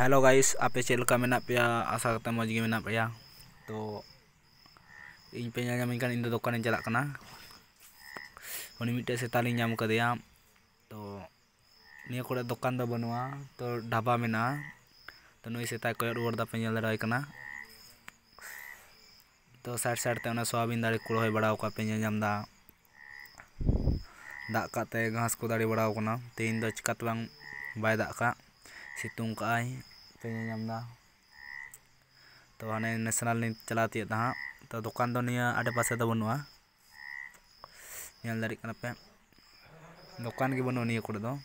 Halo guys, apa channel kami nak ya? Asal ketemu lagi nak ya. To ini penyanyi mainkan Indo dokan yang jarak kena. Ini mita setali nyam ke dia. To ini aku udah dokan dah benua. To dhaba mena. To nui setai koyor uar dah penyanyi dari kena. To side side teh ona soabin dari kulo hai badau ka nyam dah. Dak kat teh gas ku dari badau kena. Tin do cikat bang bay dak Situng kai ᱧᱟᱢᱫᱟ ᱛᱚ ᱦᱟᱱᱮ national ᱞᱤᱧ ᱪᱟᱞᱟᱣ ᱛᱤᱭᱟᱹᱜ ᱫᱟ ᱦᱟᱸᱜ ᱛᱚ ᱫᱚᱠᱟᱱ ᱫᱚ ᱱᱤᱭᱟᱹ ᱟᱰᱮᱯᱟᱥᱮ ᱫᱚ ᱵᱟᱹᱱᱩᱜᱼᱟ ᱧᱮᱞ ᱫᱟᱲᱮᱭᱟᱜ ᱠᱟᱱᱟ ᱯᱮ ᱫᱚᱠᱟᱱ ᱜᱮ ᱵᱟᱹᱱᱩᱜᱼᱟ ᱱᱤᱭᱟᱹ ᱠᱚᱨᱮ ᱫᱚ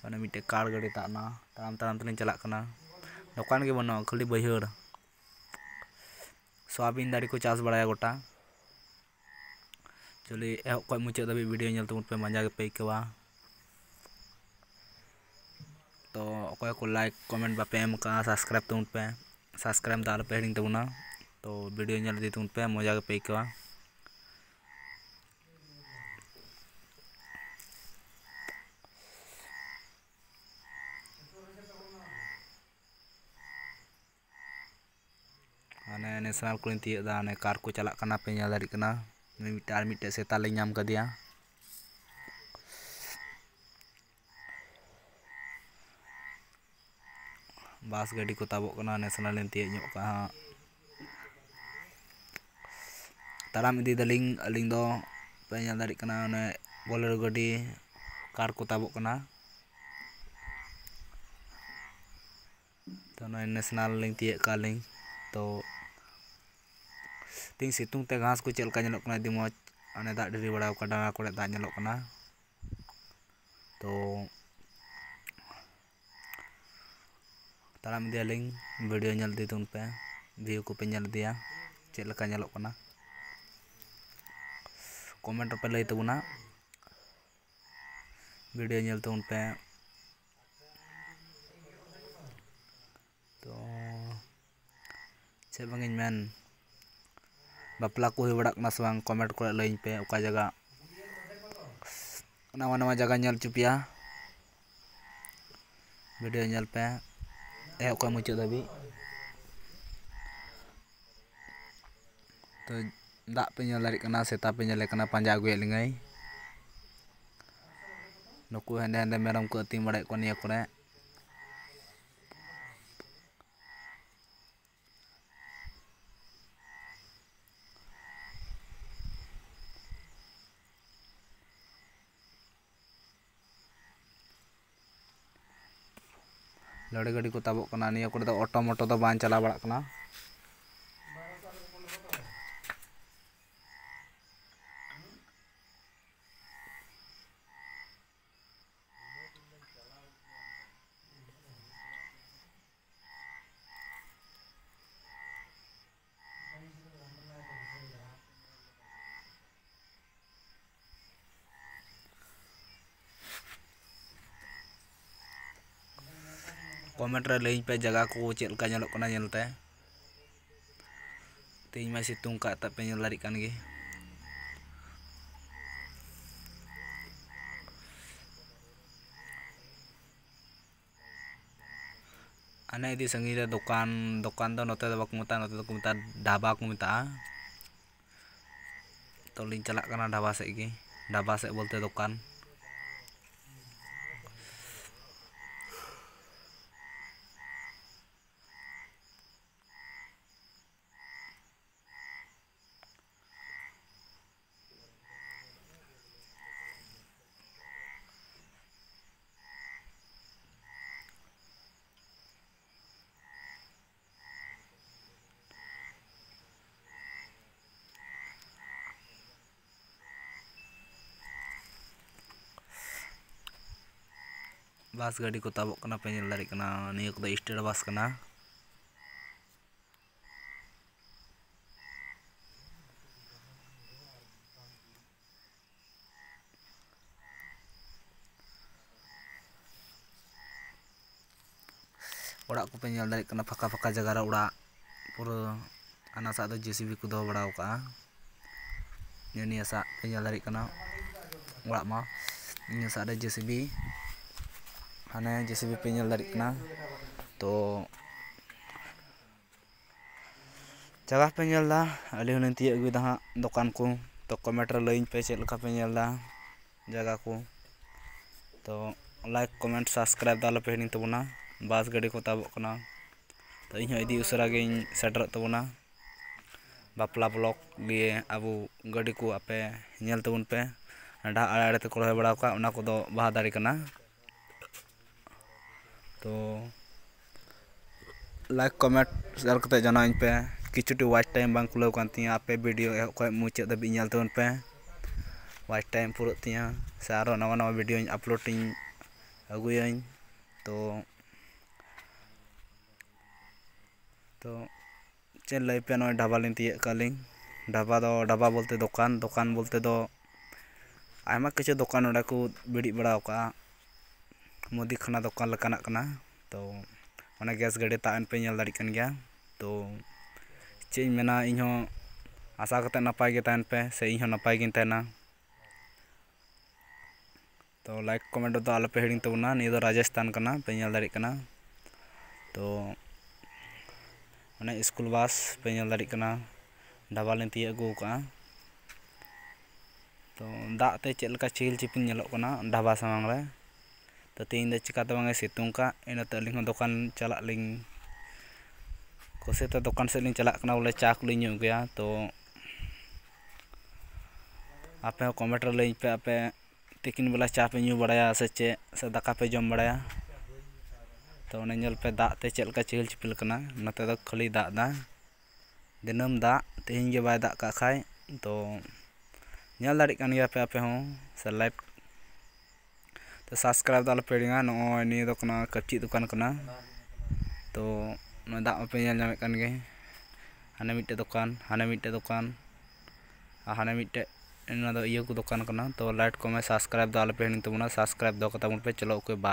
ᱛᱚ ᱚᱱᱮ ᱢᱤᱫᱴᱮᱡ ᱠᱟᱨ ᱜᱟᱹᱰᱤ ᱛᱟᱵ ᱮᱱᱟ ᱛᱟᱲᱟᱢ ᱛᱟᱲᱟᱢ ᱛᱮᱞᱤᱧ ᱪᱟᱞᱟᱜ ᱠᱟᱱᱟ ᱫᱚᱠᱟᱱ ᱜᱮ ᱵᱟᱹᱱᱩᱜᱼᱟ ᱠᱷᱟᱹᱞᱤ ᱵᱟᱹᱭᱦᱟᱹᱲ ᱥᱚᱣᱟᱵᱤᱱ ᱫᱟᱨᱮ ᱠᱚ ᱪᱟᱥ ᱵᱟᱲᱟᱭᱟ ᱜᱚᱴᱟ ᱪᱚᱞᱤ ᱮᱦᱚᱵ ᱠᱷᱚᱡ ᱢᱩᱪᱟᱹᱫ ᱫᱷᱟᱹᱵᱤᱡ ᱵᱷᱤᱰᱤᱭᱳ ᱧᱮᱞ ᱛᱟᱵᱚᱱ ᱯᱮ ᱢᱟᱡᱟ ᱜᱮᱯᱮ ᱟᱹᱭᱠᱟᱹᱣᱟ तो अको लाइक कमेंट पे का सब्सक्राइब तो पे सब्सक्राइब तो आलपे हिड़ी तब तो वीडियो जल्दी तो पे मजा पे हाने नेशनल कुछ तीय कार को चलना पे मिट्टे सेता लेकिन bas gadi ku tabok kena national yang tiap nyok kah taram itu daling aling do penyal dari kena ne boleh gadi kar ku tabok kena to ne national tiap kaling to ting situng te gas ku cel kanya di mo ane tak dari berapa kadang aku tak nyok to Talam dia link video nyal di tumpe view kupi nyal dia cek leka nyalok kena komen tepe lagi tuh na video nyal tumpe to cek pengin men bapla kuhi berak nas bang komen kule lain pe uka jaga nama-nama jaga nyal cup ya. video nyal pe eh aku muncul tapi tuh, dak punya lari kena seta punya lari kena panjang gue ya, lengai nuku hande hande meram ku tim barai ya, aku ᱞᱚᱲᱮ ᱜᱟᱹᱰᱤ ᱠᱚ ᱛᱟᱵᱚᱜ ᱠᱟᱱᱟ ᱱᱤᱭᱟᱹ ᱠᱚᱨᱮ ᱫᱚ auto ᱢᱚᱴᱚ ᱫᱚ ᱵᱟᱝ ᱪᱟᱞᱟᱣ ᱵᱟᱲᱟᱜ ᱠᱟᱱᱟ Komentar ra lain pe jaga ko cek ka nyelok kena teh. Ting masih tungka tapi nyel kan ge. Ana di sengira dukan dukan to note dabak muta note dabak muta dabak muta. Tolin celak karena dabak sik ge. Dabak sik dukan. bus gadi ku tabok kena penyel dari kena ni ku tu ister bus kena orang ku penyel kena faka faka jaga ra ura pur ana sa tu jcb ku tu berau ka ni sa penyel dari kena ura ma ni sa ada jcb हाँ JCB पे दिखना तो जगह पे अली हूँ ती अगुदा हाँ दुकान को तो कमेंट लाइन पे चलका पे जगह को तो लाइक कमेंट सब्सक्राइब दलपे हेनी तबना बस गाड़ी को तब तो इन उसरा सेटर तबना बापला ब्लॉक लिए अब गाड़ी को आपेलताबन तो पे डा आड़े आड़े तक तो बड़ा तो बहा दारे तो लाइक कमेंट सेल करते जाना पे कि छुट्टी वाइट टाइम बांग खुले करती हैं आप पे वीडियो कोई मुझे तब इंजल तो उनपे वाइट टाइम पूरा ती हैं हाँ। सारो नवा नवा वीडियो अपलोडिंग अगुई हैं तो तो चल लाइफ पे नॉइ ढाबा लेती है कलिंग ढाबा तो ढाबा बोलते दुकान दुकान बोलते तो आयमा किसी दुकान वाला को बिड़ी बड़ा होगा मोदी खाना तो कान कना तो मैं गैस गाड़ी तान पे नल दिन गया तो चेना इन आशा कर नपाय पे से नपाय तो लाइक कमेंट तो आलपे हिड़ी तबना नहीं राजस्थान का पे नल दिन तो मैं स्कूल बस पे नल दिन ढाबा लेन तीय अगू तो दाते चलका चिल चिपी ढाबा सामांग तो तीन चिका सितुंग का इना तो अली दुकान चला तो दुकान से चला बोले चा को तो आप कमेंट लाइन पे आप तीन बेला चा पे बड़ा से चे से दाका पे जम बड़ा तो उन्हेंपे दाते चलका चिहिल चिपिल खाली दादा दा। दिन दा तेहे बै दाग का खाए तो दिखान गया पे आप से लाइफ तो सब्सक्राइब दाल पे नया दोकान कपची दोकान तो दाग पे नामे हाने मिट्टे दुकान हाने मिट्टे दुकान हाने मिट्टे दुकान दोकान तो लाइट को सब्सक्राइब दाल पे हिंदी तब सब्सक्राइब दो चलो ओके बाय